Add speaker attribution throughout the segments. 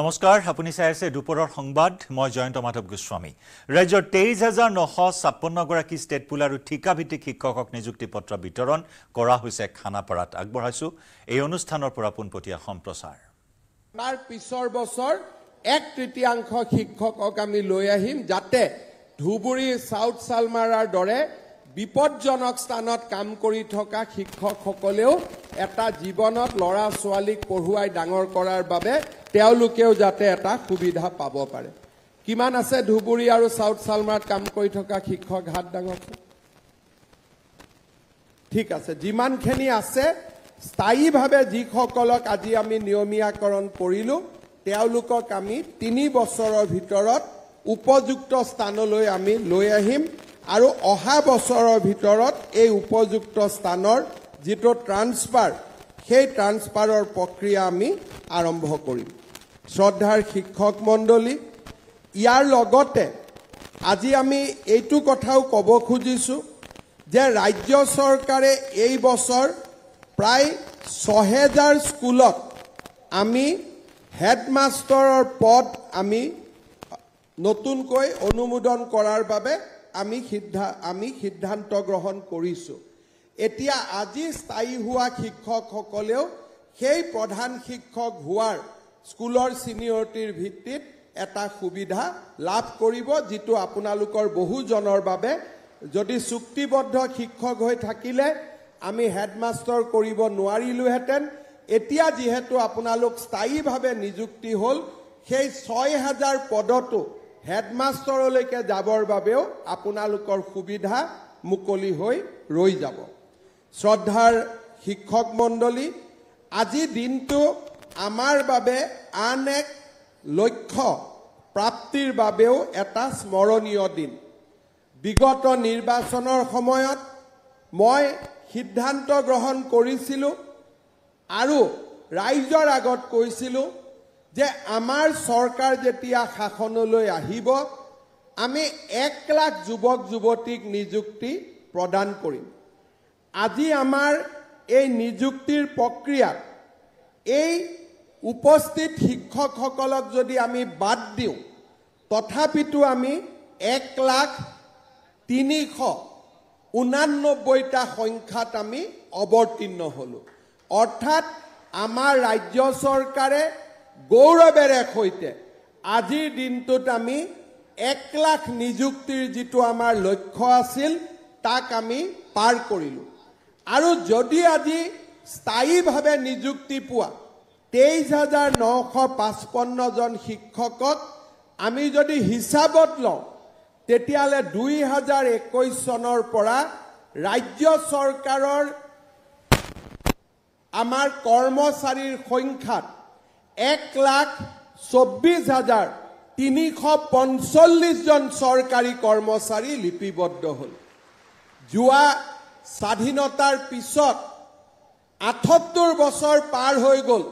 Speaker 1: নমস্কাৰ আপুনি চাই আছে দুপৰৰ সংবাদ মই জয়ন্ত মাধৱ গোস্বামী ৰাজ্যৰ তেইছ হাজাৰ নশ ছাপন্নগৰাকী ষ্টেট পুল আৰু ঠিকাভিত্তিক শিক্ষকক নিযুক্তি পত্ৰ বিতৰণ কৰা হৈছে খানাপাৰাত আগবঢ়াইছো এই অনুষ্ঠানৰ পৰা পোনপটীয়া সম্প্ৰচাৰ
Speaker 2: তাৰ পিছৰ বছৰ এক তৃতীয়াংশ শিক্ষকক আমি লৈ আহিম যাতে ধুবুৰী চাউথ চালমাৰাৰ দৰে বিপদজনক স্থানত কাম কৰি থকা শিক্ষকসকলেও এটা জীৱনত ল'ৰা ছোৱালীক পঢ়ুৱাই ডাঙৰ কৰাৰ বাবে তেওঁলোকেও যাতে এটা সুবিধা পাব পাৰে কিমান আছে ধুবুৰী আৰু চাউথ চালমাৰত কাম কৰি থকা শিক্ষক হাত ডাঙৰ ঠিক আছে যিমানখিনি আছে স্থায়ীভাৱে যিসকলক আজি আমি নিয়মীয়াকৰণ কৰিলোঁ তেওঁলোকক আমি তিনি বছৰৰ ভিতৰত উপযুক্ত স্থানলৈ আমি লৈ আহিম আৰু অহা বছৰৰ ভিতৰত এই উপযুক্ত স্থানৰ যিটো ট্ৰান্সফাৰ সেই ট্ৰান্সফাৰৰ প্ৰক্ৰিয়া আমি আৰম্ভ কৰিম শ্ৰদ্ধাৰ শিক্ষক মণ্ডলী ইয়াৰ লগতে আজি আমি এইটো কথাও ক'ব খুজিছোঁ যে ৰাজ্য চৰকাৰে এই বছৰ প্ৰায় ছহেজাৰ স্কুলত আমি হেডমাষ্টৰৰ পদ আমি নতুনকৈ অনুমোদন কৰাৰ বাবে আমি সিদ্ধা আমি সিদ্ধান্ত গ্ৰহণ কৰিছোঁ এতিয়া আজি স্থায়ী হোৱা শিক্ষকসকলেও সেই প্ৰধান শিক্ষক হোৱাৰ স্কুলৰ ছিনিয়ৰিটিৰ ভিত্তিত এটা সুবিধা লাভ কৰিব যিটো আপোনালোকৰ বহুজনৰ বাবে যদি চুক্তিবদ্ধ শিক্ষক হৈ থাকিলে আমি হেডমাষ্টৰ কৰিব নোৱাৰিলোহেঁতেন এতিয়া যিহেতু আপোনালোক স্থায়ীভাৱে নিযুক্তি হ'ল সেই ছয় হাজাৰ পদতো হেডমাষ্টৰলৈকে যাবৰ বাবেও আপোনালোকৰ সুবিধা মুকলি হৈ ৰৈ যাব শ্ৰদ্ধাৰ শিক্ষক মণ্ডলী আজি দিনটো আমাৰ বাবে আন এক লক্ষ্য প্ৰাপ্তিৰ বাবেও এটা স্মৰণীয় দিন বিগত নিৰ্বাচনৰ সময়ত মই সিদ্ধান্ত গ্ৰহণ কৰিছিলোঁ আৰু ৰাইজৰ আগত কৈছিলোঁ যে আমাৰ চৰকাৰ যেতিয়া শাসনলৈ আহিব আমি এক লাখ যুৱক যুৱতীক নিযুক্তি প্ৰদান কৰিম আজি আমাৰ এই নিযুক্তিৰ প্ৰক্ৰিয়াত এই উপস্থিত শিক্ষকসকলক যদি আমি বাদ দিওঁ তথাপিতো আমি এক লাখ তিনিশ ঊনানব্বৈটা সংখ্যাত আমি অৱতীৰ্ণ হ'লোঁ অৰ্থাৎ আমাৰ ৰাজ্য চৰকাৰে গৌৰৱেৰে সৈতে আজিৰ দিনটোত আমি এক লাখ নিযুক্তিৰ যিটো আমাৰ লক্ষ্য আছিল তাক আমি পাৰ কৰিলোঁ আৰু যদি আজি স্থায়ীভাৱে নিযুক্তি পোৱা তেইছ হাজাৰ নশ পঁচপন্নজন শিক্ষকক আমি যদি হিচাপত লওঁ তেতিয়াহ'লে দুই হাজাৰ একৈছ চনৰ পৰা ৰাজ্য চৰকাৰৰ আমাৰ কৰ্মচাৰীৰ সংখ্যাত এক লাখ চৌব্বিছ হাজাৰ তিনিশ পঞ্চল্লিছজন চৰকাৰী কৰ্মচাৰী লিপিবদ্ধ হ'ল যোৱা স্বাধীনতাৰ পিছত আঠসত্তৰ বছৰ পাৰ হৈ গ'ল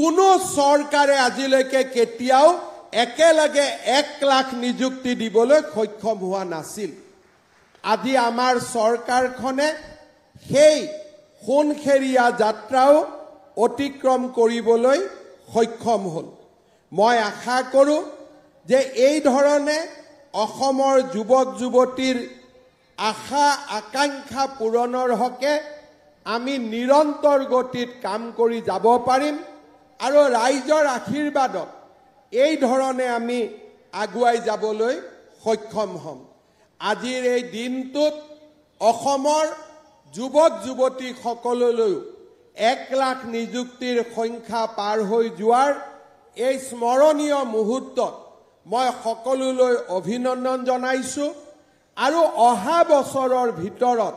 Speaker 2: কোনো চৰকাৰে আজিলৈকে কেতিয়াও একেলগে এক লাখ নিযুক্তি দিবলৈ সক্ষম হোৱা নাছিল আজি আমাৰ চৰকাৰখনে সেই সোণসেৰীয়া যাত্ৰাও অতিক্ৰম কৰিবলৈ সক্ষম হ'ল মই আশা কৰোঁ যে এই ধৰণে অসমৰ যুৱক যুৱতীৰ আশা আকাংক্ষা পূৰণৰ হকে আমি নিৰন্তৰ গতিত কাম কৰি যাব পাৰিম আৰু ৰাইজৰ আশীৰ্বাদত এই ধৰণে আমি আগুৱাই যাবলৈ সক্ষম হ'ম আজিৰ এই দিনটোত অসমৰ যুৱক যুৱতীসকললৈও এক লাখ নিযুক্তিৰ সংখ্যা পাৰ হৈ যোৱাৰ এই স্মৰণীয় মুহূৰ্তত মই সকলোলৈ অভিনন্দন জনাইছোঁ আৰু অহা বছৰৰ ভিতৰত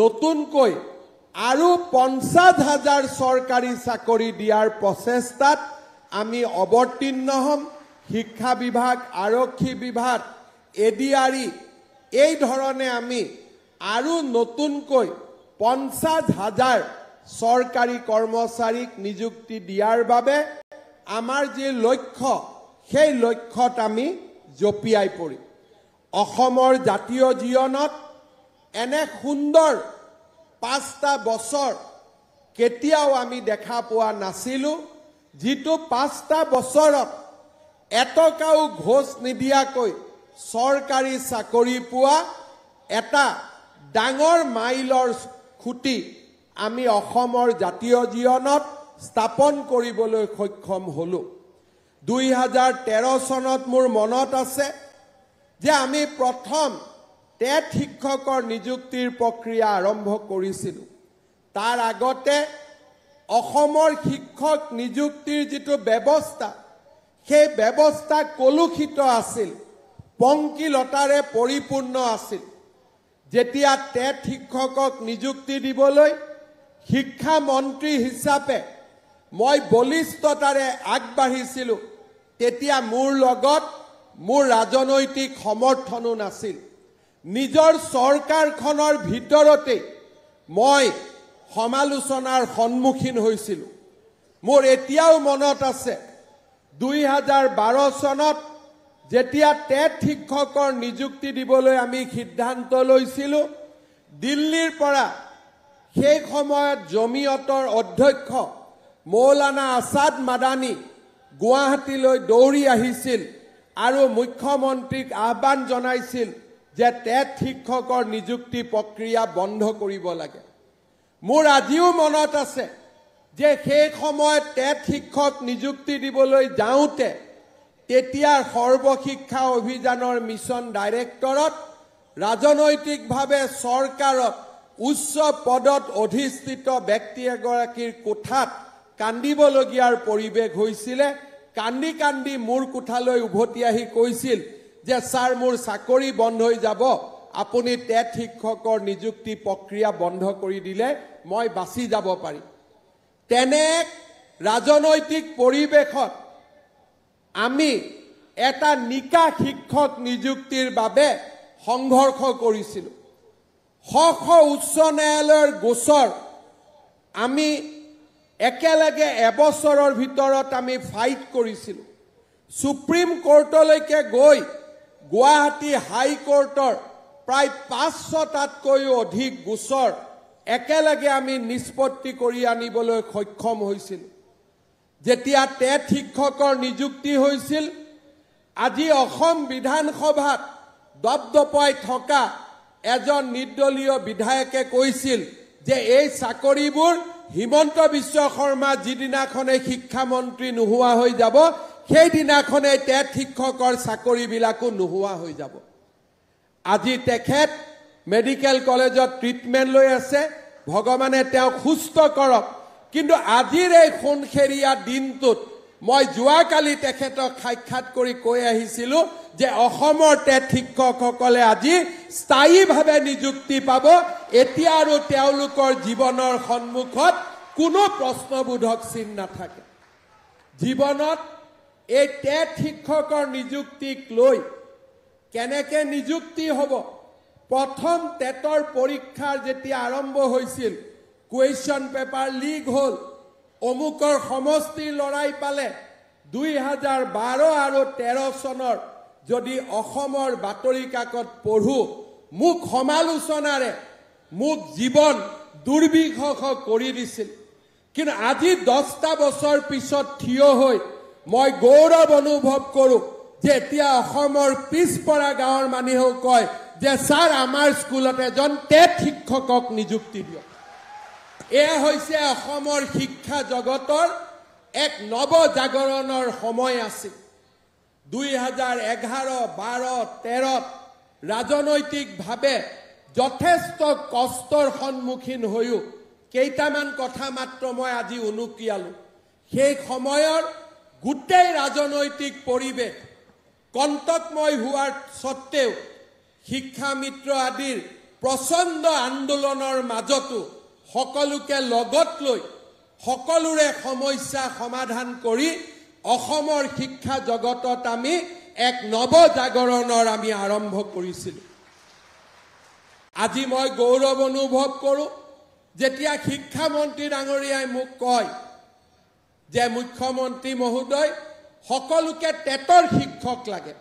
Speaker 2: নতুনকৈ আৰু পঞ্চাছ হাজাৰ চৰকাৰী চাকৰি দিয়াৰ প্ৰচেষ্টাত আমি অৱতীৰ্ণ হ'ম শিক্ষা বিভাগ আৰক্ষী বিভাগ এ ডি আৰ ই এই ধৰণে আমি আৰু নতুনকৈ পঞ্চাছ হাজাৰ চৰকাৰী কৰ্মচাৰীক নিযুক্তি দিয়াৰ বাবে আমাৰ যি লক্ষ্য সেই লক্ষ্যত আমি জঁপিয়াই পৰিম অসমৰ জাতীয় জীৱনত এনে সুন্দৰ পাঁচটা বছৰ কেতিয়াও আমি দেখা পোৱা নাছিলোঁ যিটো পাঁচটা বছৰত এটকাও ঘোষ নিদিয়াকৈ চৰকাৰী চাকৰি পোৱা এটা ডাঙৰ মাইলৰ খুঁটি আমি অসমৰ জাতীয় জীৱনত স্থাপন কৰিবলৈ সক্ষম হ'লোঁ দুই হাজাৰ তেৰ চনত মোৰ মনত আছে যে আমি প্ৰথম টেট শিক্ষকৰ নিযুক্তিৰ প্ৰক্ৰিয়া আৰম্ভ কৰিছিলোঁ তাৰ আগতে অসমৰ শিক্ষক নিযুক্তিৰ যিটো ব্যৱস্থা সেই ব্যৱস্থা কলুষিত আছিল পংকিলতাৰে পৰিপূৰ্ণ আছিল যেতিয়া টেট শিক্ষকক নিযুক্তি দিবলৈ শিক্ষামন্ত্ৰী হিচাপে মই বলিষ্ঠতাৰে আগবাঢ়িছিলোঁ তেতিয়া মোৰ লগত মোৰ ৰাজনৈতিক সমৰ্থনো নাছিল নিজৰ চৰকাৰখনৰ ভিতৰতেই মই সমালোচনাৰ সন্মুখীন হৈছিলোঁ মোৰ এতিয়াও মনত আছে দুই হাজাৰ বাৰ চনত যেতিয়া টেট শিক্ষকৰ নিযুক্তি দিবলৈ আমি সিদ্ধান্ত লৈছিলোঁ দিল্লীৰ পৰা সেই সময়ত জমিয়তৰ অধ্যক্ষ মৌলানা আছাদ মাদানী গুৱাহাটীলৈ দৌৰি আহিছিল আৰু মুখ্যমন্ত্ৰীক আহ্বান জনাইছিল যে টেট শিক্ষকৰ নিযুক্তি প্ৰক্ৰিয়া বন্ধ কৰিব লাগে মোৰ আজিও মনত আছে যে সেই সময়ত টেট শিক্ষক নিযুক্তি দিবলৈ যাওঁতে তেতিয়াৰ সৰ্বশিক্ষা অভিযানৰ মিছন ডাইৰেক্টৰত ৰাজনৈতিকভাৱে চৰকাৰক উচ্চ পদত অধিষ্ঠিত ব্যক্তি এগৰাকীৰ কোঠাত কান্দিবলগীয়াৰ পৰিৱেশ হৈছিলে কান্দি কান্দি মোৰ কোঠালৈ উভতি আহি কৈছিল যে ছাৰ মোৰ চাকৰি বন্ধ হৈ যাব আপুনি টেট শিক্ষকৰ নিযুক্তি প্ৰক্ৰিয়া বন্ধ কৰি দিলে মই বাচি যাব পাৰিম তেনে এক ৰাজনৈতিক পৰিৱেশত আমি এটা নিকা শিক্ষক নিযুক্তিৰ বাবে সংঘৰ্ষ কৰিছিলোঁ শ শ উচ্চ ন্যায়ালয়ৰ গোচৰ আমি একেলগে এবছৰৰ ভিতৰত আমি ফাইট কৰিছিলোঁ ছুপ্ৰিম কোৰ্টলৈকে গৈ গুৱাহাটী হাই কোৰ্টৰ প্ৰায় পাঁচশটাতকৈও অধিক গোচৰ একেলগে আমি নিষ্পত্তি কৰি আনিবলৈ সক্ষম হৈছিলোঁ যেতিয়া টেট শিক্ষকৰ নিযুক্তি হৈছিল আজি অসম বিধানসভাত দপদপাই থকা এজন নিৰ্দলীয় বিধায়কে কৈছিল যে এই চাকৰিবোৰ হিমন্ত বিশ্ব শৰ্মা যিদিনাখনে শিক্ষামন্ত্ৰী নোহোৱা হৈ যাব সেইদিনাখনে টেট শিক্ষকৰ চাকৰিবিলাকো নোহোৱা হৈ যাব আজি তেখেত মেডিকেল কলেজত ট্ৰিটমেণ্ট লৈ আছে ভগৱানে তেওঁক সুস্থ কৰক কিন্তু আজিৰ এই সোণসেৰীয়া দিনটোত মই যোৱাকালি তেখেতক সাক্ষাৎ কৰি কৈ আহিছিলোঁ যে অসমৰ টেট শিক্ষকসকলে আজি স্থায়ীভাৱে নিযুক্তি পাব এতিয়া আৰু তেওঁলোকৰ জীৱনৰ সন্মুখত কোনো প্ৰশ্নবোধক চিন নাথাকে জীৱনত এই টেট শিক্ষকৰ নিযুক্তিক লৈ কেনেকে নিযুক্তি হ'ব প্ৰথম টেটৰ পৰীক্ষাৰ যেতিয়া আৰম্ভ হৈছিল কুৱেশ্যন পেপাৰ লিক হ'ল অমুকৰ সমষ্টিৰ লৰাই পালে দুই হাজাৰ বাৰ আৰু তেৰ চনৰ যদি অসমৰ বাতৰি কাকত পঢ়ো মোক সমালোচনাৰে মোক জীৱন দুৰ্বিষহ কৰি দিছিল কিন্তু আজি দহটা বছৰ পিছত থিয় হৈ মই গৌৰৱ অনুভৱ কৰোঁ যে এতিয়া অসমৰ পিছপৰা গাঁৱৰ মানুহেও কয় যে ছাৰ আমাৰ স্কুলত এজন টেট শিক্ষকক নিযুক্তি দিয়ক এয়া হৈছে অসমৰ শিক্ষা জগতৰ এক নৱজাগৰণৰ সময় আছিল দুই হাজাৰ এঘাৰ বাৰ তেৰত ৰাজনৈতিকভাৱে যথেষ্ট কষ্টৰ সন্মুখীন হৈও কেইটামান কথা মাত্ৰ মই আজি উনুকিয়ালোঁ সেই সময়ৰ গোটেই ৰাজনৈতিক পৰিৱেশ কণ্টকময় হোৱাৰ স্বত্বেও শিক্ষা মিত্ৰ আদিৰ প্ৰচণ্ড আন্দোলনৰ মাজতো সকলোকে লগত লৈ সকলোৰে সমস্যা সমাধান কৰি অসমৰ শিক্ষা জগতত আমি এক নৱজাগৰণৰ আমি আৰম্ভ কৰিছিলোঁ আজি মই গৌৰৱ অনুভৱ কৰোঁ যেতিয়া শিক্ষামন্ত্ৰী ডাঙৰীয়াই মোক কয় যে মুখ্যমন্ত্ৰী মহোদয় সকলোকে টেটৰ শিক্ষক লাগে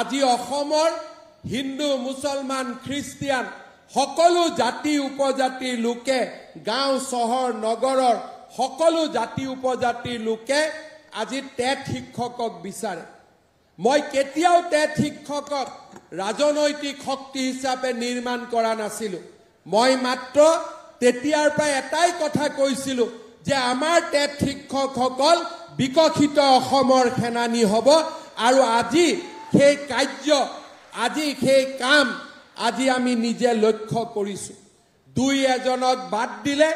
Speaker 2: আজি অসমৰ হিন্দু মুছলমান খ্ৰীষ্টিয়ান সকলো জাতি উপজাতিৰ লোকে গাঁও চহৰ নগৰৰ সকলো জাতি উপজাতিৰ লোকে আজি টেট শিক্ষকক বিচাৰে মই কেতিয়াও টেট শিক্ষকক ৰাজনৈতিক শক্তি হিচাপে নিৰ্মাণ কৰা নাছিলোঁ মই মাত্ৰ তেতিয়াৰ পৰা এটাই কথা কৈছিলোঁ যে আমাৰ টেট শিক্ষকসকল বিকশিত অসমৰ সেনানী হ'ব আৰু আজি সেই কাৰ্য আজি সেই কাম আজি আমি নিজে লক্ষ্য কৰিছোঁ দুই এজনক বাদ দিলে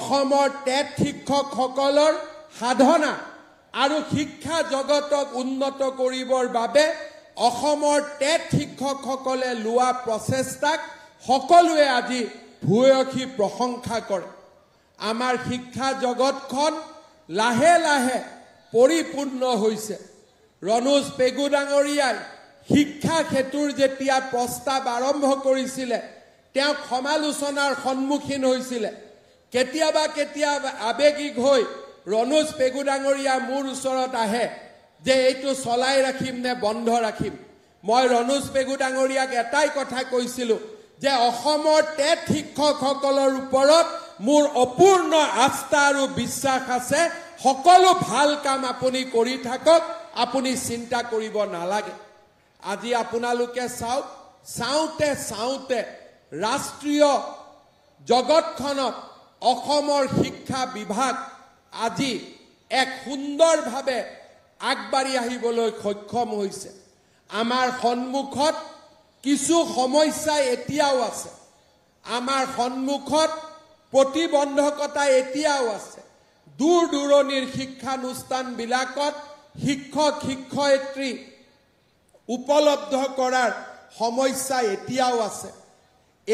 Speaker 2: অসমৰ টেট শিক্ষকসকলৰ সাধনা আৰু শিক্ষা জগতক উন্নত কৰিবৰ বাবে অসমৰ টেট শিক্ষকসকলে লোৱা প্ৰচেষ্টাক সকলোৱে আজি ভূয়সী প্ৰশংসা কৰে আমাৰ শিক্ষা জগতখন লাহে লাহে পৰিপূৰ্ণ হৈছে ৰণোজ পেগু ডাঙৰীয়াই শিক্ষা সেতুৰ যেতিয়া প্ৰস্তাৱ আৰম্ভ কৰিছিলে তেওঁক সমালোচনাৰ সন্মুখীন হৈছিলে কেতিয়াবা কেতিয়াবা আৱেগিক হৈ ৰণোজ পেগু ডাঙৰীয়া মোৰ ওচৰত আহে যে এইটো চলাই ৰাখিম নে বন্ধ ৰাখিম মই ৰণোজ পেগু ডাঙৰীয়াক এটাই কথা কৈছিলোঁ যে অসমৰ টেট শিক্ষকসকলৰ ওপৰত মোৰ অপূৰ্ণ আস্থা আৰু বিশ্বাস আছে সকলো ভাল কাম আপুনি কৰি থাকক আপুনি চিন্তা কৰিব নালাগে আজি আপোনালোকে চাওক চাওঁতে চাওঁতে ৰাষ্ট্ৰীয় জগতখনত অসমৰ শিক্ষা বিভাগ আজি এক সুন্দৰভাৱে আগবাঢ়ি আহিবলৈ সক্ষম হৈছে আমাৰ সন্মুখত কিছু সমস্যা এতিয়াও আছে আমাৰ সন্মুখত প্ৰতিবন্ধকতা এতিয়াও আছে দূৰ দূৰণিৰ শিক্ষানুষ্ঠানবিলাকত শিক্ষক শিক্ষয়িত্ৰী উপলব্ধ কৰাৰ সমস্যা এতিয়াও আছে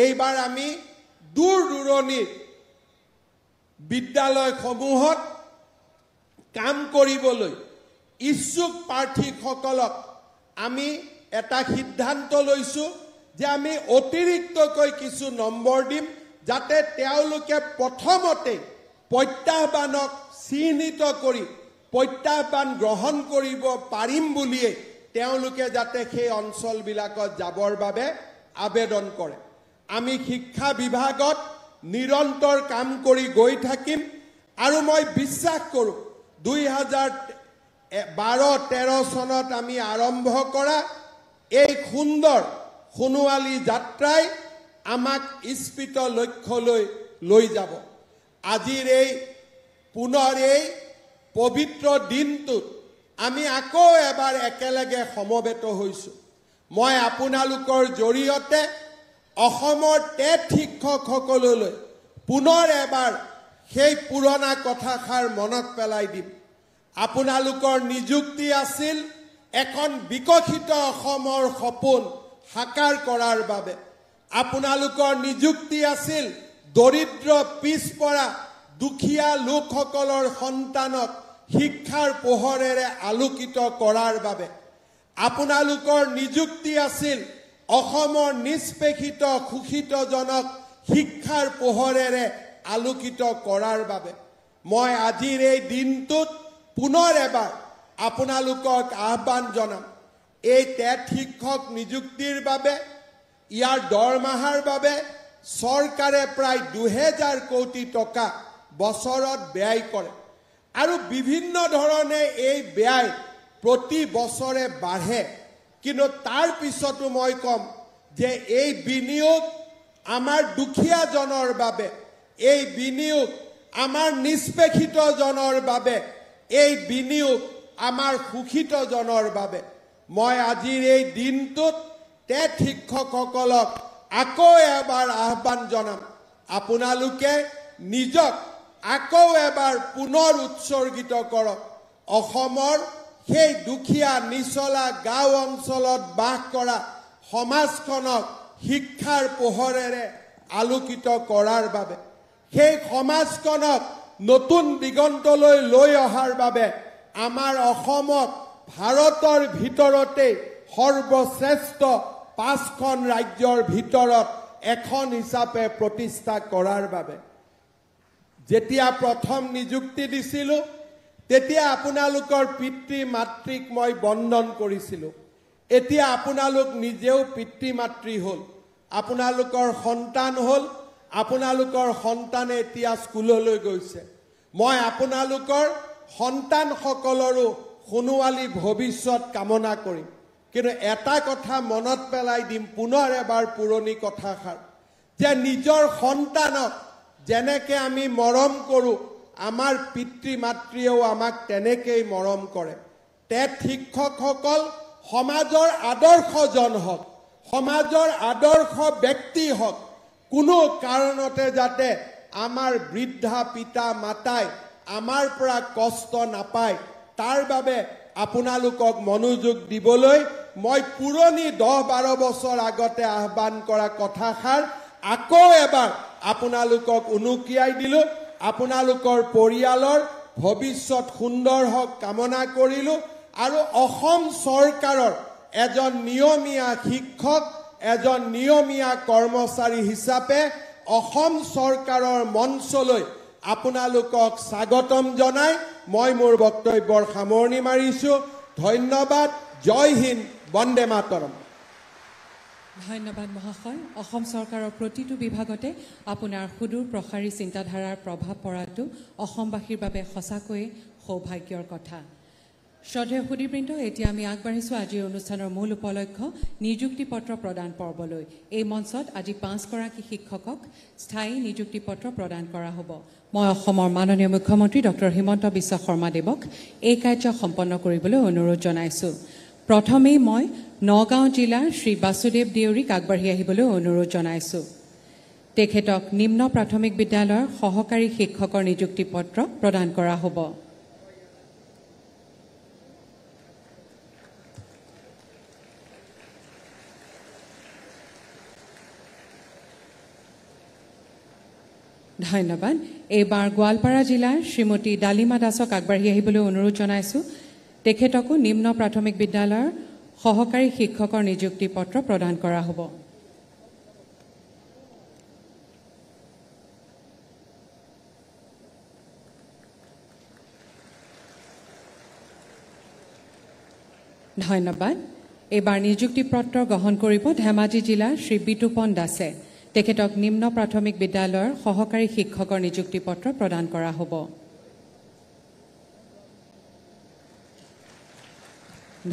Speaker 2: এইবাৰ আমি দূৰ দূৰণিৰ বিদ্যালয়সমূহত কাম কৰিবলৈ ইচ্ছুক প্ৰাৰ্থীসকলক আমি এটা সিদ্ধান্ত লৈছোঁ যে আমি অতিৰিক্তকৈ কিছু নম্বৰ দিম যাতে তেওঁলোকে প্ৰথমতে প্ৰত্যাহ্বানক চিহ্নিত কৰি প্ৰত্যাহ্বান গ্ৰহণ কৰিব পাৰিম বুলিয়েই তেওঁলোকে যাতে সেই অঞ্চলবিলাকত যাবৰ বাবে আবেদন কৰে আমি শিক্ষা বিভাগত নিৰন্তৰ কাম কৰি গৈ থাকিম আৰু মই বিশ্বাস কৰোঁ দুই হাজাৰ বাৰ তেৰ চনত আমি আৰম্ভ কৰা এই সুন্দৰ সোণোৱালী যাত্ৰাই আমাক স্পৃত লক্ষ্যলৈ লৈ যাব আজিৰ এই পুনৰ এই পবিত্ৰ দিনটোত আমি আকৌ এবাৰ একেলগে সমবেত হৈছোঁ মই আপোনালোকৰ জৰিয়তে অসমৰ টেট শিক্ষকসকললৈ পুনৰ এবাৰ সেই পুৰণা কথাষাৰ মনত পেলাই দিম আপোনালোকৰ নিযুক্তি আছিল এখন বিকশিত অসমৰ সপোন সাকাৰ কৰাৰ বাবে আপোনালোকৰ নিযুক্তি আছিল দৰিদ্ৰ পিছপৰা দুখীয়া লোকসকলৰ সন্তানক শিক্ষাৰ পোহৰেৰে আলোকিত কৰাৰ বাবে আপোনালোকৰ নিযুক্তি আছিল অসমৰ নিষ্পেষিত শোষিতজনক শিক্ষাৰ পোহৰেৰে আলোকিত কৰাৰ বাবে মই আজিৰ এই দিনটোত পুনৰ এবাৰ আপোনালোকক আহ্বান জনাম এই টেট শিক্ষক নিযুক্তিৰ বাবে ইয়াৰ দৰমহাৰ বাবে চৰকাৰে প্ৰায় দুহেজাৰ কোটি টকা বছৰত ব্যয় কৰে আৰু বিভিন্ন ধৰণে এই ব্যয় প্ৰতি বছৰে বাঢ়ে কিন্তু তাৰ পিছতো মই ক'ম যে এই বিনিয়োগ আমাৰ দুখীয়া জনৰ বাবে এই বিনিয়োগ আমাৰ নিষ্পেষিতজনৰ বাবে এই বিনিয়োগ আমাৰ শোষিতজনৰ বাবে মই আজিৰ এই দিনটোত টেট শিক্ষকসকলক আকৌ এবাৰ আহ্বান জনাম আপোনালোকে নিজক আকৌ এবাৰ পুনৰ উৎসৰ্গিত কৰক অসমৰ সেই দুখীয়া নিচলা গাঁও অঞ্চলত বাস কৰা সমাজখনক শিক্ষাৰ পোহৰেৰে আলোকিত কৰাৰ বাবে সেই সমাজখনক নতুন দিগন্তলৈ লৈ অহাৰ বাবে আমাৰ অসমত ভাৰতৰ ভিতৰতে সৰ্বশ্ৰেষ্ঠ পাঁচখন ৰাজ্যৰ ভিতৰত এখন হিচাপে প্ৰতিষ্ঠা কৰাৰ বাবে যেতিয়া প্ৰথম নিযুক্তি দিছিলোঁ তেতিয়া আপোনালোকৰ পিতৃ মাতৃক মই বন্দন কৰিছিলোঁ এতিয়া আপোনালোক নিজেও পিতৃ মাতৃ হ'ল আপোনালোকৰ সন্তান হ'ল আপোনালোকৰ সন্তানে এতিয়া স্কুললৈ গৈছে মই আপোনালোকৰ সন্তানসকলৰো সোণোৱালী ভৱিষ্যত কামনা কৰিম কিন্তু এটা কথা মনত পেলাই দিম পুনৰ এবাৰ পুৰণি কথাষাৰ যে নিজৰ সন্তানক যেনেকৈ আমি মৰম কৰোঁ আমাৰ পিতৃ মাতৃয়েও আমাক তেনেকেই মৰম কৰে টেট শিক্ষকসকল সমাজৰ আদৰ্শজন হওক সমাজৰ আদৰ্শ ব্যক্তি হওক কোনো কাৰণতে যাতে আমাৰ বৃদ্ধা পিতা মাতাই আমাৰ পৰা কষ্ট নাপায় তাৰ বাবে আপোনালোকক মনোযোগ দিবলৈ মই পুৰণি দহ বাৰ বছৰ আগতে আহ্বান কৰা কথাষাৰ আকৌ এবাৰ আপোনালোকক উনুকিয়াই দিলোঁ আপোনালোকৰ পৰিয়ালৰ ভৱিষ্যত সুন্দৰ হওক কামনা কৰিলোঁ আৰু অসম চৰকাৰৰ এজন নিয়মীয়া শিক্ষক এজন নিয়মীয়া কৰ্মচাৰী হিচাপে অসম চৰকাৰৰ মঞ্চলৈ আপোনালোকক স্বাগতম জনাই মই মোৰ বক্তব্যৰ সামৰণি মাৰিছোঁ ধন্যবাদ জয় হিন্দ বন্দে মাতৰম
Speaker 3: ধন্যবাদ মহাশয় অসম চৰকাৰৰ প্ৰতিটো বিভাগতে আপোনাৰ সুদূৰ প্ৰসাৰী চিন্তাধাৰাৰ প্ৰভাৱ পৰাটো অসমবাসীৰ বাবে সঁচাকৈয়ে সৌভাগ্যৰ কথা শ্ৰদ্ধেয় সুধীবৃন্দ এতিয়া আমি আগবাঢ়িছোঁ আজিৰ অনুষ্ঠানৰ মূল উপলক্ষ নিযুক্তি পত্ৰ প্ৰদান পৰ্বলৈ এই মঞ্চত আজি পাঁচগৰাকী শিক্ষকক স্থায়ী নিযুক্তি পত্ৰ প্ৰদান কৰা হ'ব মই অসমৰ মাননীয় মুখ্যমন্ত্ৰী ডক্টৰ হিমন্ত বিশ্ব শৰ্মাদেৱক এই কাৰ্য সম্পন্ন কৰিবলৈ অনুৰোধ জনাইছোঁ প্ৰথমেই মই নগাঁও জিলাৰ শ্ৰী বাসুদেৱ দেউৰীক আগবাঢ়ি আহিবলৈ অনুৰোধ জনাইছোঁ তেখেতক নিম্ন প্ৰাথমিক বিদ্যালয়ৰ সহকাৰী শিক্ষকৰ নিযুক্তি পত্ৰ প্ৰদান কৰা হ'ব ধন্যবাদ এইবাৰ গোৱালপাৰা জিলাৰ শ্ৰীমতী ডালিমা দাসক আগবাঢ়ি আহিবলৈ অনুৰোধ জনাইছোঁ তেখেতকো নিম্ন প্ৰাথমিক বিদ্যালয়ৰ সহকাৰী শিক্ষকৰ নিযুক্তি পত্ৰ প্ৰদান কৰা হ'ব ধন্যবাদ এইবাৰ নিযুক্তি পত্ৰ গ্ৰহণ কৰিব ধেমাজি জিলাৰ শ্ৰী বিতুপন দাসে তেখেতক নিম্ন প্ৰাথমিক বিদ্যালয়ৰ সহকাৰী শিক্ষকৰ নিযুক্তি পত্ৰ প্ৰদান কৰা হ'ব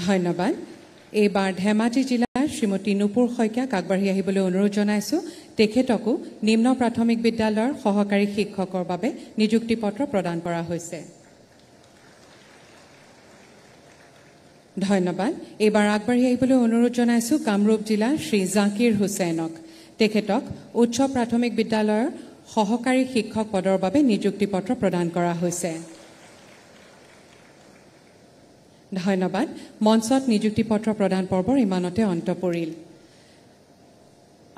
Speaker 3: ধন্যবাদ এইবাৰ ধেমাজি জিলাৰ শ্ৰীমতী নুপুৰ শইকীয়াক আগবাঢ়ি আহিবলৈ অনুৰোধ জনাইছোঁ তেখেতকো নিম্ন প্ৰাথমিক বিদ্যালয়ৰ সহকাৰী শিক্ষকৰ বাবে নিযুক্তি পত্ৰ প্ৰদান কৰা হৈছে ধন্যবাদ এইবাৰ আগবাঢ়ি আহিবলৈ অনুৰোধ জনাইছোঁ কামৰূপ জিলাৰ শ্ৰী জাকিৰ হুছেইনক তেখেতক উচ্চ প্ৰাথমিক বিদ্যালয়ৰ সহকাৰী শিক্ষক পদৰ বাবে নিযুক্তি পত্ৰ প্ৰদান কৰা হৈছে ধন্যবাদ মঞ্চত নিযুক্তি পত্ৰ প্ৰদান পৰ্বৰ ইমানতে অন্ত পৰিল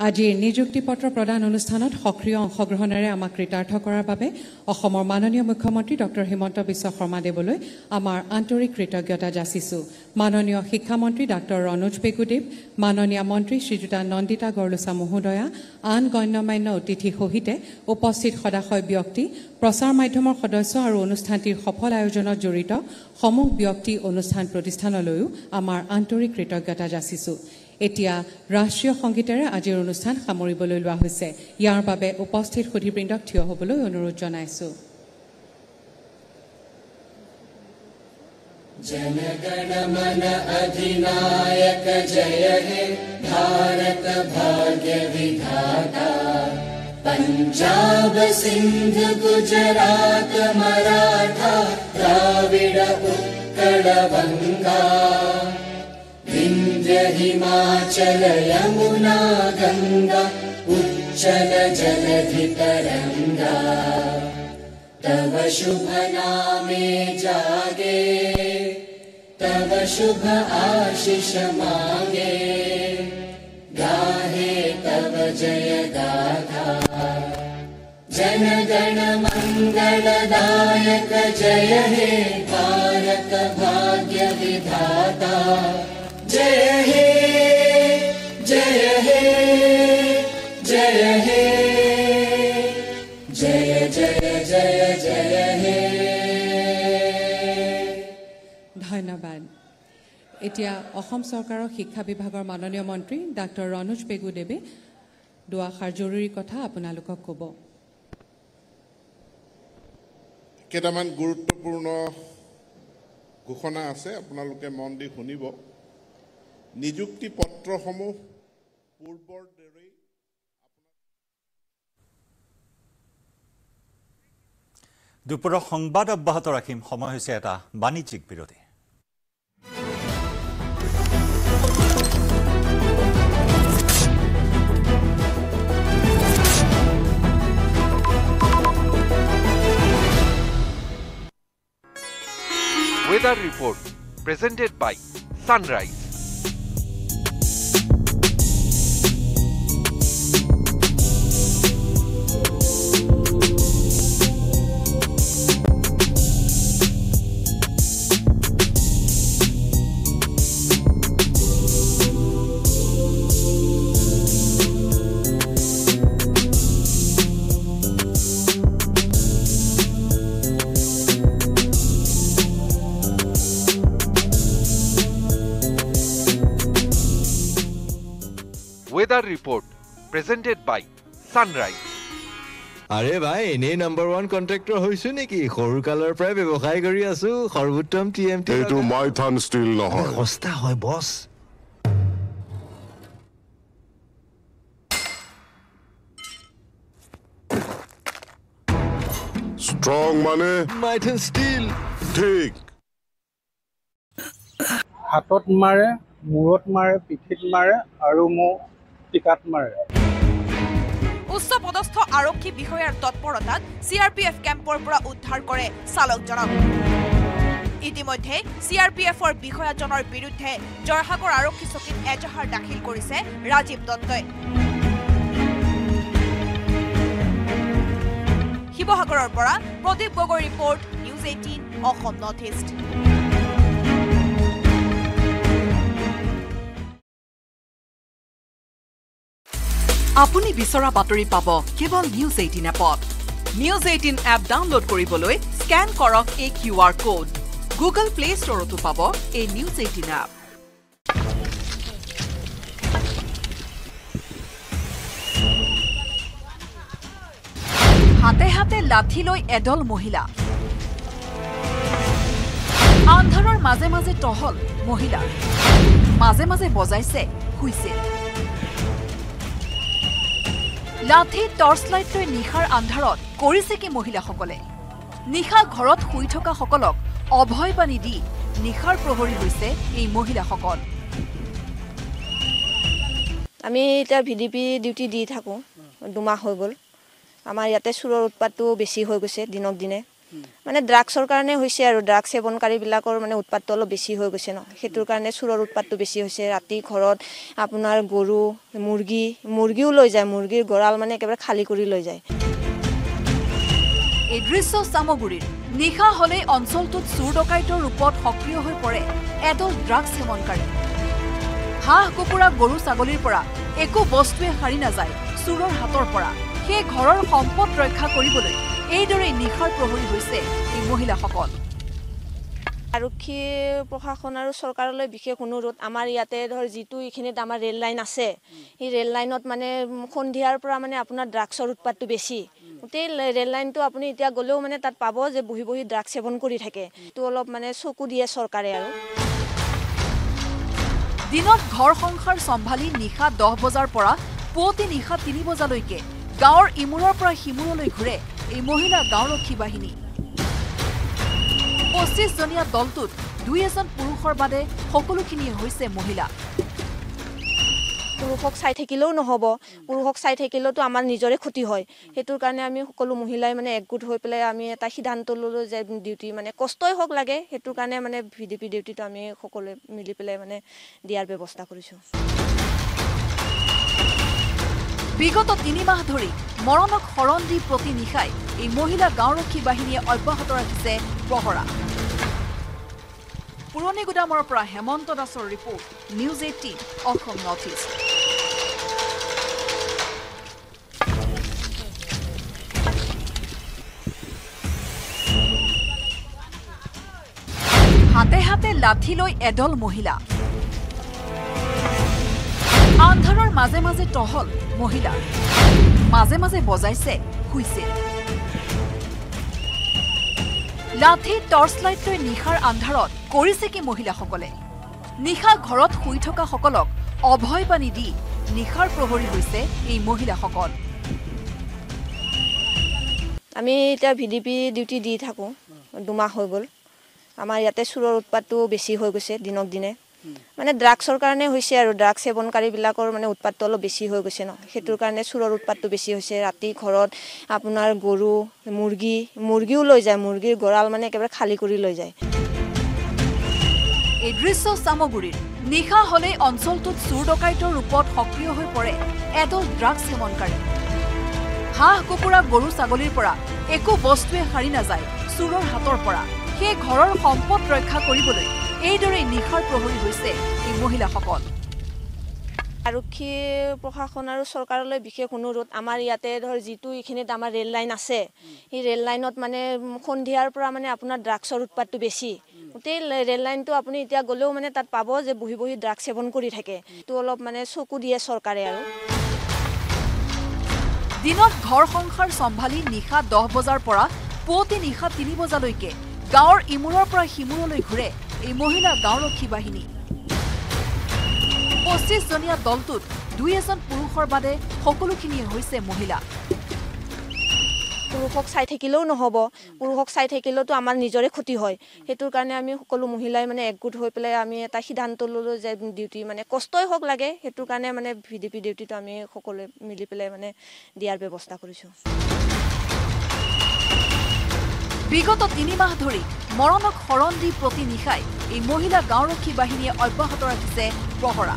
Speaker 3: আজিৰ নিযুক্তি পত্ৰ প্ৰদান অনুষ্ঠানত সক্ৰিয় অংশগ্ৰহণেৰে আমাক কৃতাৰ্থ কৰাৰ বাবে অসমৰ মাননীয় মুখ্যমন্ত্ৰী ডঃ হিমন্ত বিশ্ব শৰ্মাদেৱলৈ আমাৰ আন্তৰিক কৃতজ্ঞতা যাচিছো মাননীয় শিক্ষামন্ত্ৰী ডাঃ ৰনোজ পেগুদেৱ মাননীয় মন্ত্ৰী শ্ৰীযুতা নন্দিতা গৰলোচা মহোদয়া আন গণ্য মান্য অতিথি সহিতে উপস্থিত সদাশয় ব্যক্তি প্ৰচাৰ মাধ্যমৰ সদস্য আৰু অনুষ্ঠানটিৰ সফল আয়োজনত জড়িত সমূহ ব্যক্তি অনুষ্ঠান প্ৰতিষ্ঠানলৈও আমাৰ আন্তৰিক কৃতজ্ঞতা যাচিছো এতিয়া ৰাষ্ট্ৰীয় সংগীতেৰে আজিৰ অনুষ্ঠান সামৰিবলৈ লোৱা হৈছে ইয়াৰ বাবে উপস্থিত সুধিবৃন্দক থিয় হ'বলৈ অনুৰোধ জনাইছো
Speaker 1: जनगण मन अधिनायक जय
Speaker 3: हे भारत भाग्य हिमाचल यमुना गङ्गा उज्जल जनधितरङ्गा तव शुभ नामे जागे तव शुभ मांगे गाहे तव जयदा जनगण मङ्गलदायक जय हे भारत भाग्य विधाता ধন্যবাদ এতিয়া অসম চৰকাৰৰ শিক্ষা বিভাগৰ মাননীয় মন্ত্ৰী ডাক্টৰ ৰনোজ পেগুদেৱে দুআষাৰ জৰুৰী কথা আপোনালোকক ক'ব
Speaker 1: কেইটামান গুৰুত্বপূৰ্ণ
Speaker 2: ঘোষণা আছে আপোনালোকে মন দি শুনিব নিযুক্তি পত্ৰসমূহ পূৰ্বৰ দৰেই
Speaker 1: দুপৰ সংবাদ অব্যাহত ৰাখিম সময় হৈছে এটা বাণিজ্যিক বিৰোধী
Speaker 2: Report presented by Sunrise. report presented by Sunrise.
Speaker 1: আৰে ভাই এনেই নাম্বাৰ ওয়ান কন্ট্ৰাক্টৰ হৈছো নেকি সৰু কালৰ পৰাই ব্যৱসায় কৰি আছো সৰ্বোত্তম টি এম টি এইটো মাইথান ষ্টীল নহয় সস্তা হয় বছ
Speaker 2: ষ্ট্ৰং মানে মাইথান ষ্টীল ঠিক হাতত মাৰে মূৰত মাৰে পিঠিত
Speaker 1: মাৰে আৰু মোৰ যুক্তি কাট মাৰে
Speaker 4: উচ্চ পদস্থ আৰক্ষী বিষয়াৰ তৎপৰতাত চি আৰ পি এফ কেম্পৰ পৰা উদ্ধাৰ কৰে চালকজনক ইতিমধ্যে চি আৰ পি এফৰ বিষয়াজনৰ বিৰুদ্ধে জয়সাগৰ আৰক্ষী চকীত এজাহাৰ দাখিল কৰিছে ৰাজীৱ দত্তই শিৱসাগৰৰ পৰা Pradip Gogoi report news eighteen Assam north east আপুনি বিচৰা বাতৰি পাব কেৱল নিউজ এইটিন এপত নিউজ এইটিন এপ ডাউনলোড কৰিবলৈ স্কেন কৰক এই Q R code Google play ষ্টৰতো পাব এই নিউজ এইটিন এপ হাতে হাতে লাঠি লৈ এদল মহিলা আন্ধাৰৰ মাজে মাজে টহল মহিলা মাজে মাজে বজাইছে শুইছিল লাঠি টৰ্চ লাইট লৈ নিশাৰ আন্ধাৰত কৰিছে কি মহিলাসকলে নিশা ঘৰত শুই থকাসকলক পানী দি নিশাৰ প্ৰহৰী হৈছে এই মহিলাসকল
Speaker 5: আমি এতিয়া ভি ডি পি ডিউটি দি থাকোঁ দুমাহ হৈ গ'ল আমাৰ ইয়াতে চোৰৰ উৎপাতটো বেছি হৈ গৈছে দিনক দিনে মানে ড্ৰাগছৰ কাৰণে হৈছে আৰু ড্ৰাগছ সেৱনকাৰীবিলাকৰ মানে উৎপাতটো অলপ বেছি হৈ গৈছে ন সেইটোৰ কাৰণে চোৰৰ উৎপাতটো বেছি হৈছে ৰাতি ঘৰত আপোনাৰ গৰু মুৰ্গী মুৰ্গীও লৈ যায় মুৰ্গীৰ গঁৰাল মানে একেবাৰে খালী কৰি লৈ যায়
Speaker 4: এই দৃশ্য চামগুৰিৰ নিশা হলেই অঞ্চলটোত চোৰ ডকাইতৰ ৰূপত সক্ৰিয় হৈ পৰে এডল ড্ৰাগছ সেৱনকাৰী হাঁহ কুকুৰা গৰু ছাগলীৰ পৰা একো বস্তুৱে সাৰি নাযায় চোৰৰ হাতৰ পৰা সেই ঘৰৰ সম্পদ ৰক্ষা কৰিবলৈ এইদৰে নিশাৰ প্ৰহৰী হৈছে এই মহিলাসকল
Speaker 5: আৰক্ষী প্ৰশাসন আৰু চৰকাৰলৈ বিশেষ অনুৰোধ আমাৰ ইয়াতে ধৰ যিটো এইখিনিত আমাৰ ৰেল লাইন আছে সেই ৰেল লাইনত মানে সন্ধিয়াৰ পৰা মানে আপোনাৰ ড্ৰাগছৰ উৎপাদটো বেছি গোটেই ৰেল লাইনটো আপুনি এতিয়া গ'লেও মানে তাত পাব যে বহি বহি ড্ৰাগছ সেৱন কৰি থাকে সেইটো অলপ
Speaker 4: মানে চকু দিয়ে চৰকাৰে আৰু দিনত ঘৰ সংসাৰ চম্ভালি নিশা দহ বজাৰ পৰা পুৱতি নিশা তিনি বজালৈকে গাঁৱৰ ইমূৰৰ পৰা সিমূৰলৈ ঘূৰে এই মহিলা গাঁওৰক্ষী বাহিনী পঁচিশ জনিয়া দলটুত দুই এজন পুৰুষৰ বাদে সকলখিনিয়ে হৈছে মহিলা
Speaker 5: পুৰুষক চাই থাকিলেও নহব পুৰুষক চাই থাকিলেওতো আমাৰ নিজৰে ক্ষতি হয় সেইটাৰ কাৰণে আমি সকলো মহিলাই মানে একগোট হৈ পেলাই আমি এটা সিদ্ধান্ত ল'লোঁ যে ডিউটি মানে কষ্টই হওক লাগে সেইটো কাৰণে মানে ভি ডি পি ডিউটিটো আমি সকলোৱে মিলি পেলাই মানে দিয়াৰ ব্যৱস্থা কৰিছোঁ
Speaker 4: বিগত তিনিমাহ ধৰি মৰণক শৰণ দি প্ৰতি নিশাই এই মহিলা গাঁওৰক্ষী বাহিনীয়ে অব্যাহত ৰাখিছে পহৰা পুৰণি গুদামৰ পৰা হেমন্ত দাসৰ report news eighteen Assam north east হাতে হাতে লাঠি লৈ এদল মহিলা আন্ধাৰৰ মাজে মাজে টহল মহিলা মাজে মাজে বজাইছে শুইছে লাঠি টৰ্চ লাইট লৈ নিশাৰ আন্ধাৰত কৰিছে কি মহিলাসকলে নিশা ঘৰত শুই থকাসকলক অভয় অভয়বাণী দি নিশাৰ প্ৰহৰী হৈছে এই মহিলাসকল
Speaker 5: আমি এতিয়া ভি ডি পি ডিউটি দি থাকোঁ দুমাহ হৈ গ'ল আমাৰ ইয়াতে চোৰৰ উৎপাতটো বেছি হৈ গৈছে দিনক দিনে মানে ড্ৰাগছৰ কাৰণে হৈছে আৰু ড্ৰাগছ সেৱনকাৰীবিলাকৰ মানে উৎপাতটো অলপ বেছি হৈ গৈছে ন সেইটোৰ কাৰণে চোৰৰ উৎপাতটো বেছি হৈছে ৰাতি ঘৰত আপোনাৰ গৰু মুৰ্গী মুৰ্গীও লৈ যায় মুৰ্গীৰ গঁৰাল মানে একেবাৰে খালী কৰি লৈ যায়
Speaker 4: এই দৃশ্য চামগুৰিৰ নিশা হ'লেই অঞ্চলটোত চোৰ ডকাইতৰ ৰূপত সক্ৰিয় হৈ পৰে এডল ড্ৰাগছ সেৱনকাৰী হাঁহ কুকুৰা গৰু ছাগলীৰ পৰা একো বস্তুৱে সাৰি নাযায় চোৰৰ হাতৰ পৰা সেই ঘৰৰ সম্পদ ৰক্ষা কৰিবলৈ এইদৰে নিশাৰ প্ৰহৰী হৈছে এই মহিলাসকল
Speaker 5: আৰক্ষী প্ৰশাসন আৰু চৰকাৰলৈ বিশেষ অনুৰোধ আমাৰ ইয়াতে ধৰ যিটো এইখিনিত আমাৰ ৰেল লাইন আছে সেই ৰেল লাইনত মানে সন্ধিয়াৰ পৰা মানে আপোনাৰ ড্ৰাগছৰ উৎপাদটো বেছি গোটেই ৰেল লাইনটো আপুনি এতিয়া গ'লেও মানে তাত পাব যে বহি বহি ড্ৰাগছ সেৱন কৰি থাকে সেইটো অলপ
Speaker 4: মানে চকু দিয়ে চৰকাৰে আৰু দিনত ঘৰ সংসাৰ চম্ভালি নিশা দহ বজাৰ পৰা পুৱতি নিশা তিনি বজালৈকে গাঁৱৰ ইমূৰৰ পৰা সিমূৰলৈ ঘূৰে এই মহিলা গাঁওৰক্ষী বাহিনী পঁচিশ জনিয়া দলটুত দুই এজন পুৰুষৰ বাদে সকলখিনিয়ে হৈছে মহিলা
Speaker 5: পুৰুষক চাই থাকিলেও নহব পুৰুষক চাই থাকিলেওতো আমাৰ নিজৰে ক্ষতি হয় সেইটো কাৰণে আমি সকলো মহিলাই মানে একগোট হৈ পেলাই আমি এটা সিদ্ধান্ত ললোঁ যে ডিউটি মানে কষ্টই হওক লাগে সেইটো কাৰণে মানে ভি ডি পি ডিউটিটো আমি সকলোৱে মিলি পেলাই মানে দিয়াৰ ব্যৱস্থা কৰিছোঁ
Speaker 4: বিগত তিনি মাহ ধৰি মৰণক শৰণ দি প্ৰতি নিশাই এই মহিলা গাঁওৰক্ষী বাহিনীয়ে অব্যাহত ৰাখিছে পহৰা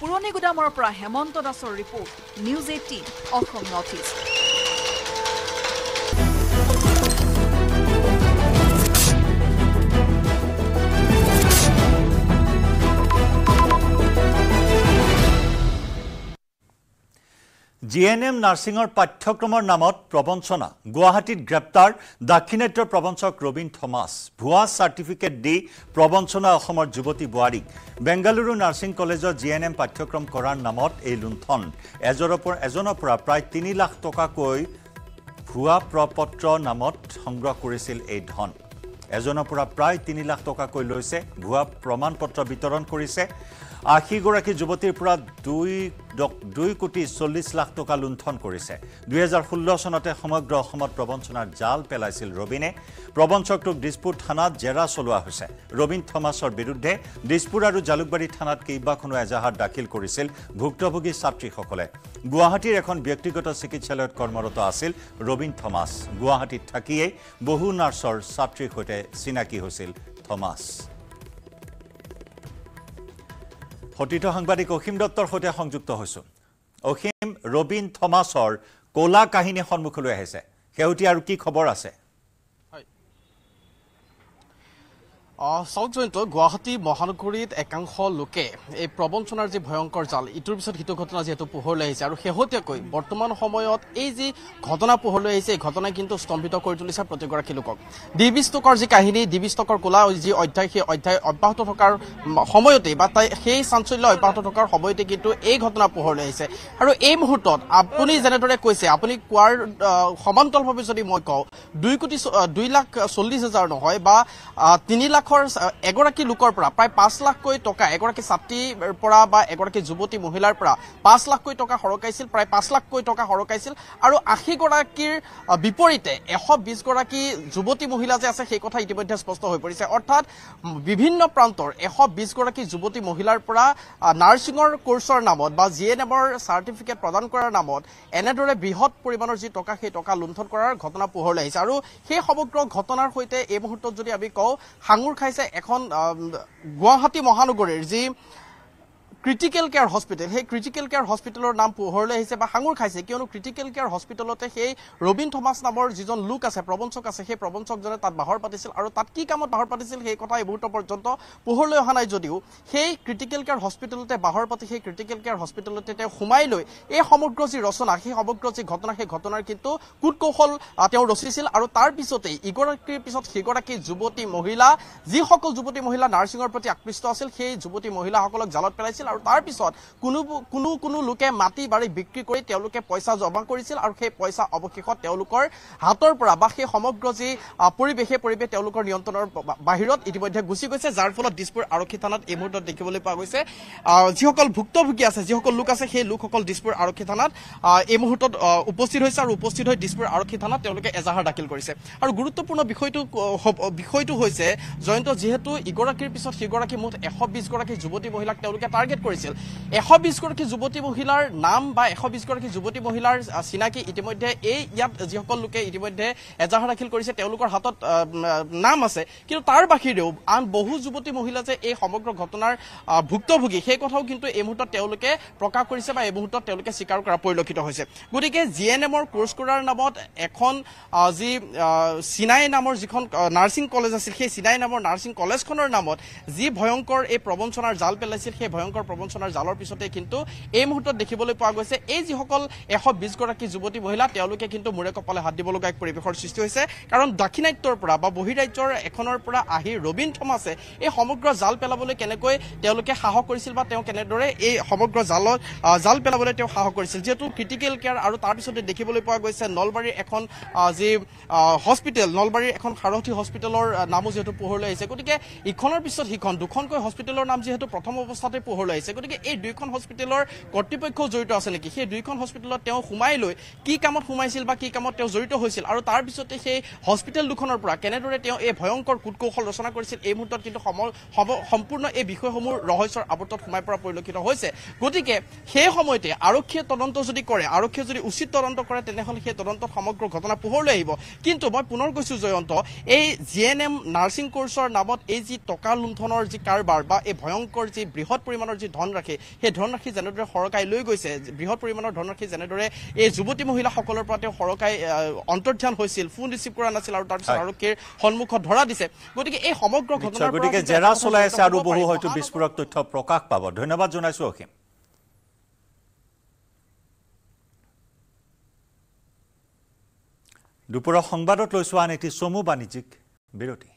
Speaker 4: পুৰণি গোদামৰ পৰা হেমন্ত দাসৰ report news eighteen Assam north east
Speaker 1: G N M নাৰ্ছিঙৰ পাঠ্যক্ৰমৰ নামত প্ৰবঞ্চনা গুৱাহাটীত গ্ৰেপ্তাৰ দাক্ষিণাট্যৰ প্ৰবঞ্চক ৰবীন থমাছ ভুৱা চাৰ্টিফিকেট দি প্ৰবঞ্চনা অসমৰ যুৱতী বোৱাৰীক বেংগালুৰু নাৰ্ছিং কলেজৰ জি এন এম পাঠ্যক্ৰম কৰাৰ নামত এই লুণ্ঠন এজনৰ পৰা এজনৰ পৰা প্ৰায় তিনি লাখ টকাকৈ ভুৱা প্ৰপত্ৰ নামত সংগ্ৰহ কৰিছিল এই ধন এজনৰ পৰা প্ৰায় তিনি লাখ টকাকৈ লৈছে ভুৱা প্ৰমাণ পত্ৰ বিতৰণ কৰিছে আশীগৰাকী যুৱতীৰ পৰা দুই দুই কোটি চল্লিছ লাখ টকা লুণ্ঠন কৰিছে দুহেজাৰ ষোল্ল চনতে সমগ্ৰ অসমত প্ৰবঞ্চনাৰ জাল পেলাইছিল ৰবিনে প্ৰবঞ্চকটোক দিছপুৰ থানাত জেৰা চলোৱা হৈছে ৰবিন থমাছৰ বিৰুদ্ধে দিছপুৰ আৰু জালুকবাৰী থানাত কেইবাখনো এজাহাৰ দাখিল কৰিছিল ভুক্তভোগী ছাত্ৰীসকলে গুৱাহাটীৰ এখন ব্যক্তিগত চিকিৎসালয়ত কৰ্মৰত আছিল ৰবিন থমাছ গুৱাহাটীত থাকিয়েই বহু নাৰ্ছৰ ছাত্ৰীৰ সৈতে চিনাকি হৈছিল থমাছ ফটিত সাংবাদিক অসীম দত্তৰ সৈতে সংযুক্ত হৈছোঁ অসীম ৰবিন থমাছৰ কলা কাহিনী সন্মুখলৈ আহিছে শেহতীয়া আৰু কি খবৰ আছে
Speaker 6: চাওক জয়ন্ত গুৱাহাটী মহানগৰীত একাংশ লোকে এই প্ৰবঞ্চনাৰ যি ভয়ংকৰ জাল ইটোৰ পিছত সিটো ঘটনা যিহেতু পোহৰলৈ আহিছে আৰু শেহতীয়াকৈ বৰ্তমান সময়ত এই যি ঘটনা পোহৰলৈ আহিছে এই ঘটনাই কিন্তু স্তম্ভিত কৰি তুলিছে প্ৰতিগৰাকী লোকক ডিবিষ্টকৰ যি কাহিনী ডিবিষ্টকৰ কোলা যি অধ্যায় সেই অধ্যায় অব্যাহত থকাৰ সময়তেই বা তাই সেই চাঞ্চল্য অব্যাহত থকাৰ সময়তে কিন্তু এই ঘটনা পোহৰলৈ আহিছে আৰু এই মুহূৰ্তত আপুনি যেনেদৰে কৈছে আপুনি কোৱাৰ সমান্তৰলভাৱে যদি মই কওঁ দুই কোটি দুই লাখ চল্লিছ হাজাৰ নহয় বা তিনি লাখ লাখৰ এগৰাকী লোকৰ পৰা প্ৰায় পাঁচ লাখকৈ টকা এগৰাকী ছাত্ৰীৰ পৰা বা এগৰাকী যুৱতী মহিলাৰ পৰা পাঁচ লাখকৈ টকা সৰকাইছিল প্ৰায় পাঁচ লাখকৈ টকা সৰকাইছিল আৰু আশীগৰাকীৰ বিপৰীতে এশ বিশগৰাকী যুৱতী মহিলা যে আছে সেই কথা ইতিমধ্যে স্পষ্ট হৈ পৰিছে অৰ্থাৎ বিভিন্ন প্ৰান্তৰ এশ বিশগৰাকী যুৱতী মহিলাৰ পৰা নাৰ্ছিঙৰ কোৰ্চৰ নামত বা জি এন এমৰ চাৰ্টিফিকেট প্ৰদান কৰাৰ নামত এনেদৰে বৃহৎ পৰিমাণৰ যি টকা সেই টকা লুণ্ঠন কৰাৰ ঘটনা পোহৰলৈ আহিছে আৰু সেই সমগ্ৰ ঘটনাৰ সৈতে এই মুহূৰ্তত যদি আমি কওঁ সাঙুৰ খাইছে এখন গুৱাহাটী মহানগৰীৰ যি ক্ৰিটিকেল কেয়াৰ হস্পিটেল সেই ক্ৰিটিকেল কেয়াৰ হস্পিটেলৰ নাম পোহৰলৈ আহিছে বা সাঙুৰ খাইছে কিয়নো ক্ৰিটিকেল কেয়াৰ হস্পিটেলতে সেই ৰবীন থমাছ নামৰ যিজন লোক আছে প্ৰবঞ্চক আছে সেই প্ৰবঞ্চকজনে তাত বাহৰ পাতিছিল আৰু তাত কি কামত বাহৰ পাতিছিল সেই কথা এই এইমূৰ্ত পৰ্যন্ত পোহৰলৈ অহা নাই যদিও সেই ক্ৰিটিকেল কেয়াৰ হস্পিটেলতে বাহৰ পাতি সেই ক্ৰিটিকেল কেয়াৰ হস্পিটেলতে তেওঁ সোমাই লৈ এই সমগ্ৰ যি ৰচনা সেই সমগ্ৰ যি ঘটনা সেই ঘটনাৰ কিন্তু কুটকৌশল কৌশল তেওঁ ৰচিছিল আৰু তাৰ পিছতেই ইগৰাকীৰ পিছত সেইগৰাকী যুৱতী মহিলা যিসকল যুৱতী মহিলা নাৰ্ছিঙৰ প্ৰতি আকৃষ্ট আছিল সেই যুৱতী মহিলাসকলক জালত পেলাইছিল আৰু তাৰ পিছত কোনো কোনো কোনো লোকে মাটি বাৰী বিক্ৰী কৰি তেওঁলোকে পইচা জমা কৰিছিল আৰু সেই পইচা অৱশেষত তেওঁলোকৰ হাতৰ পৰা বা সেই সমগ্ৰ যি পৰিৱেশে পৰিৱেশ তেওঁলোকৰ নিয়ন্ত্ৰণৰ বাহিৰত ইতিমধ্যে গুচি গৈছে যাৰ ফলত দিছপুৰ আৰক্ষী থানাত এই মুহূৰ্তত দেখিবলৈ পোৱা গৈছে যিসকল ভুক্তভোগী আছে যিসকল লোক আছে সেই লোকসকল দিছপুৰ আৰক্ষী থানাত এই মুহূৰ্তত উপস্থিত হৈছে আৰু উপস্থিত হৈ দিছপুৰ আৰক্ষী থানাত তেওঁলোকে এজাহাৰ দাখিল কৰিছে আৰু গুৰুত্বপূৰ্ণ বিষয়টো বিষয়টো হৈছে জয়ন্ত যিহেতু ইগৰাকীৰ পিছত সিগৰাকী মুঠ এশ বিশগৰাকী যুৱতী মহিলাক তেওঁলোকে টাৰ্গেট কৰিছিল এশ বিশগৰাকী যুৱতী মহিলাৰ নাম বা এশ বিশগৰাকী যুৱতী মহিলাৰ চিনাকি ইতিমধ্যে এই ইয়াত যিসকল লোকে ইতিমধ্যে এজাহাৰ দাখিল কৰিছে তেওঁলোকৰ হাতত নাম আছে কিন্তু তাৰ বাহিৰেও আন বহু যুৱতী মহিলা যে এই সমগ্ৰ ঘটনাৰ ভুক্তভোগী সেই কথাও কিন্তু এই মুহূৰ্তত তেওঁলোকে প্ৰকাশ কৰিছে বা এই মুহূৰ্তত তেওঁলোকে স্বীকাৰ কৰা পৰিলক্ষিত হৈছে গতিকে জি এন এমৰ কোৰ্চ কৰাৰ নামত এখন যি চিনাই নামৰ যিখন নাৰ্ছিং কলেজ আছিল সেই চিনাই নামৰ নাৰ্ছিং কলেজখনৰ নামত যি ভয়ংকৰ এই প্ৰবঞ্চনাৰ জাল পেলাইছিল সেই ভয়ংকৰ প্ৰবঞ্চনাৰ জালৰ পিছতে কিন্তু এই মুহূৰ্তত দেখিবলৈ পোৱা গৈছে এই যিসকল এশ বিশগৰাকী যুৱতী মহিলা তেওঁলোকে কিন্তু মূৰে কপালে হাত দিবলগা এক পৰিৱেশৰ সৃষ্টি হৈছে কাৰণ দাক্ষিণাত্যৰ পৰা বা বহিৰাজ্যৰ এখনৰ পৰা আহি ৰবীন থমাছে এই সমগ্ৰ জাল পেলাবলৈ কেনেকৈ তেওঁলোকে সাহস কৰিছিল বা তেওঁ কেনেদৰে এই সমগ্ৰ জালত জাল পেলাবলৈ তেওঁ সাহস কৰিছিল যিহেতু ক্ৰিটিকেল কেয়াৰ আৰু তাৰপিছতে দেখিবলৈ পোৱা গৈছে নলবাৰীৰ এখন যি হস্পিটেল নলবাৰীৰ এখন সাৰথী হস্পিটেলৰ নামো যিহেতু পোহৰলৈ আহিছে গতিকে ইখনৰ পিছত সিখন দুখনকৈ হস্পিটেলৰ নাম যিহেতু প্ৰথম অৱস্থাতে পোহৰলৈ আহিছে আহিছে গতিকে এই দুইখন হস্পিটেলৰ কৰ্তৃপক্ষ জড়িত আছে নেকি সেই দুইখন হস্পিটেলত তেওঁ সোমাই লৈ কি কামত সোমাইছিল বা কি কামত তেওঁ জড়িত হৈছিল আৰু তাৰপিছতে সেই হস্পিটেল দুখনৰ পৰা কেনেদৰে তেওঁ এই ভয়ংকৰ কুটকৌশল ৰচনা কৰিছিল এই মুহূৰ্তত কিন্তু সম্পূৰ্ণ এই বিষয়সমূহ ৰহস্যৰ আৱৰ্তত সোমাই পৰা পৰিলক্ষিত হৈছে গতিকে সেই সময়তে আৰক্ষীয়ে তদন্ত যদি কৰে আৰক্ষীয়ে যদি উচিত তদন্ত কৰে তেনেহ'লে সেই তদন্তত সমগ্ৰ ঘটনা পোহৰলৈ আহিব কিন্তু মই পুনৰ কৈছো জয়ন্ত এই জি এন এম নাৰ্ছিং কোৰ্চৰ নামত এই যি টকা লুণ্ঠনৰ যি কাৰবাৰ বা এই ভয়ংকৰ যি বৃহৎ পৰিমাণৰ যি ধনৰাশি সেই ধনৰাশি যেনেদৰে সৰকাই লৈ গৈছে বৃহৎ পৰিমাণৰ ধনৰাশি যেনেদৰে এই যুৱতী মহিলাসকলৰ পৰা তেওঁ সৰকাই অন্তৰ্ধান হৈছিল ফোন ৰিচিভ কৰা নাছিল আৰু তাৰপিছত আৰক্ষীৰ সন্মুখত ধৰা দিছে গতিকে এই সমগ্ৰ ঘটনা গতিকে জেৰা চলাই আছে আৰু বহু
Speaker 1: হয়তো বিস্ফোৰক তথ্য প্ৰকাশ পাব ধন্যবাদ জনাইছো অসীম দুপৰ সংবাদত লৈছো আন এটি চমু বাণিজ্যিক বিৰতি